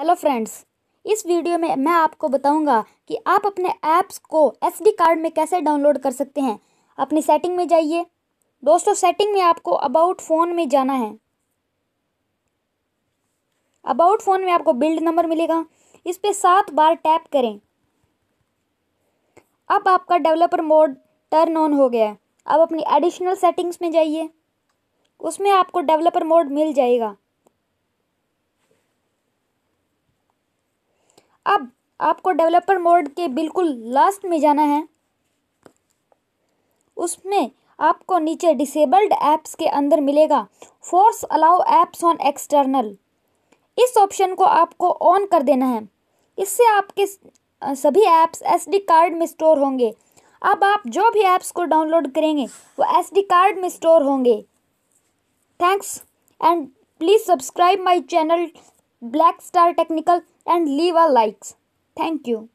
Hello friends इस video में मैं आपको बताऊंगा कि आप अपने ऐप्स को एसडी कार्ड में कैसे डाउनलोड कर सकते हैं अपनी सेटिंग में जाइए दोस्तों सेटिंग में आपको अबाउट फ़ोन में जाना है अबाउट फ़ोन में आपको बिल्ड नंबर मिलेगा इस पर सात बार टैप करें अब आपका डेवलपर मोड टर्न ऑन हो गया है अब अपनी एडिशनल सेटिंग्स में जाइए उसमें आपको डेवलपर मोड मिल जाएगा आपको डेवलपर मोड के बिल्कुल लास्ट में जाना है उसमें आपको नीचे डिसेबल्ड ऐप्स के अंदर मिलेगा force allow apps on external इस ऑप्शन को आपको ऑन कर देना है इससे आपके सभी ऐप्स एसडी कार्ड में स्टोर होंगे अब आप जो भी ऐप्स को डाउनलोड करेंगे वो एसडी कार्ड में स्टोर होंगे thanks and please subscribe my channel Black Star Technical and leave a likes Thank you.